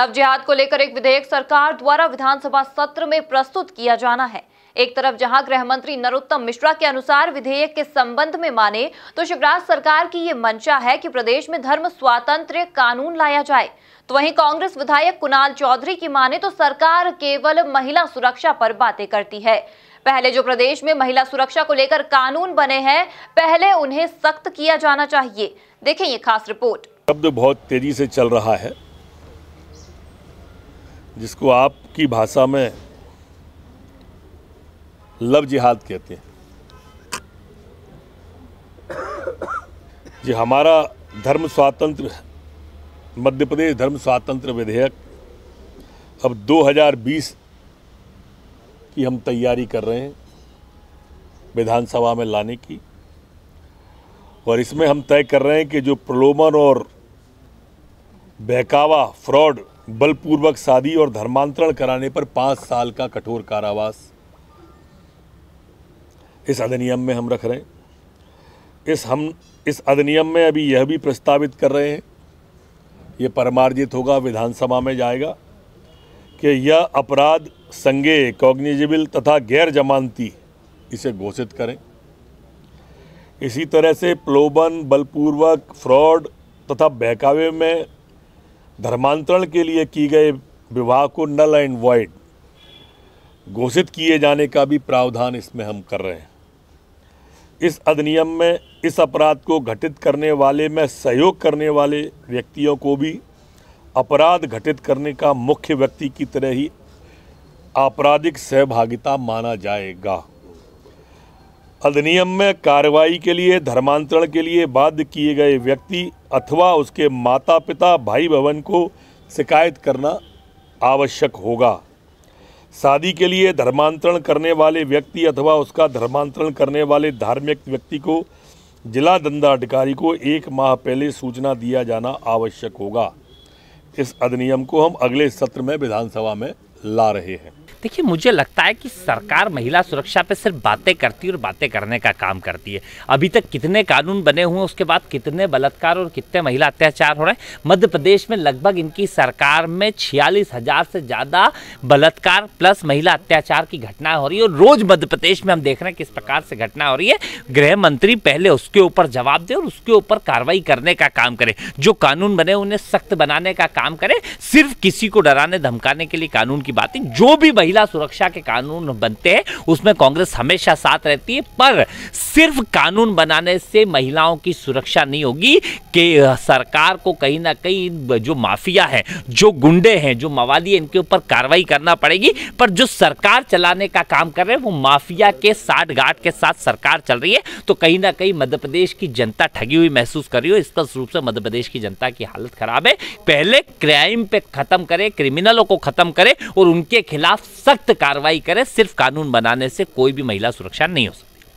love जिहाद को लेकर एक विधेयक सरकार द्वारा विधानसभा सत्र में प्रस्तुत किया जाना है एक तरफ जहां गृह मंत्री नरोत्तम मिश्रा के अनुसार विधेयक के संबंध में माने तो शिवराज सरकार की ये मंशा है कि प्रदेश में धर्म स्वातंत्र कानून लाया जाए तो वहीं कांग्रेस विधायक कुणाल चौधरी की माने तो सरकार केवल महिला सुरक्षा पर बातें करती है पहले जो प्रदेश में महिला सुरक्षा को लेकर कानून बने हैं पहले उन्हें सख्त किया जाना चाहिए देखें ये खास रिपोर्ट शब्द बहुत तेजी से चल रहा है जिसको आपकी भाषा में लव जिहाद कहते हैं जी हमारा धर्म स्वातंत्र मध्य प्रदेश धर्म स्वातंत्र विधेयक अब 2020 की हम तैयारी कर रहे हैं विधानसभा में लाने की और इसमें हम तय कर रहे हैं कि जो प्रलोभन और बहकावा फ्रॉड बलपूर्वक शादी और धर्मांतरण कराने पर पाँच साल का कठोर कारावास इस अधिनियम में हम रख रहे हैं इस हम इस अधिनियम में अभी यह भी प्रस्तावित कर रहे हैं ये परमार्जित होगा विधानसभा में जाएगा कि यह अपराध संज्ञेय कॉग्निजिबल तथा गैर जमानती इसे घोषित करें इसी तरह से प्लोबन बलपूर्वक फ्रॉड तथा बहकावे में धर्मांतरण के लिए की गए विवाह को नल एंड वाइड घोषित किए जाने का भी प्रावधान इसमें हम कर रहे हैं इस अधिनियम में इस अपराध को घटित करने वाले में सहयोग करने वाले व्यक्तियों को भी अपराध घटित करने का मुख्य व्यक्ति की तरह ही आपराधिक सहभागिता माना जाएगा अधिनियम में कार्रवाई के लिए धर्मांतरण के लिए बाध्य किए गए व्यक्ति अथवा उसके माता पिता भाई भवन को शिकायत करना आवश्यक होगा शादी के लिए धर्मांतरण करने वाले व्यक्ति अथवा उसका धर्मांतरण करने वाले धार्मिक व्यक्ति को जिला दंडाधिकारी को एक माह पहले सूचना दिया जाना आवश्यक होगा इस अधिनियम को हम अगले सत्र में विधानसभा में ला रहे हैं देखिए मुझे लगता है कि सरकार महिला सुरक्षा पे सिर्फ बातें करती है और बातें करने का काम करती है अभी तक कितने कानून बने हुए हैं उसके बाद कितने बलात्कार और कितने महिला अत्याचार हो रहे हैं मध्य प्रदेश में लगभग इनकी सरकार में छियालीस हज़ार से ज़्यादा बलात्कार प्लस महिला अत्याचार की घटना हो रही है और रोज़ मध्य प्रदेश में हम देख रहे हैं किस प्रकार से घटना हो रही है गृह मंत्री पहले उसके ऊपर जवाब दे और उसके ऊपर कार्रवाई करने का काम करे जो कानून बने उन्हें सख्त बनाने का काम करे सिर्फ किसी को डराने धमकाने के लिए कानून की की बात है जो भी महिला सुरक्षा के कानून बनते हैं उसमें कांग्रेस हमेशा साथ रहती है पर सिर्फ कानून बनाने से महिलाओं की सुरक्षा नहीं होगी कि सरकार को कहीं ना कहीं जो माफिया है जो गुंडे हैं जो मवादी इनके ऊपर कार्रवाई करना पड़ेगी पर जो सरकार चलाने का काम कर रहे हैं वो माफिया के साठ गाठ के साथ सरकार चल रही है तो कहीं ना कहीं मध्य प्रदेश की जनता ठगी हुई महसूस कर रही हो स्पष्ट रूप से मध्य प्रदेश की जनता की हालत खराब है पहले क्राइम पे खत्म करे क्रिमिनलों को खत्म करे और उनके खिलाफ सख्त कार्रवाई करें सिर्फ कानून बनाने से कोई भी महिला सुरक्षा नहीं हो सकती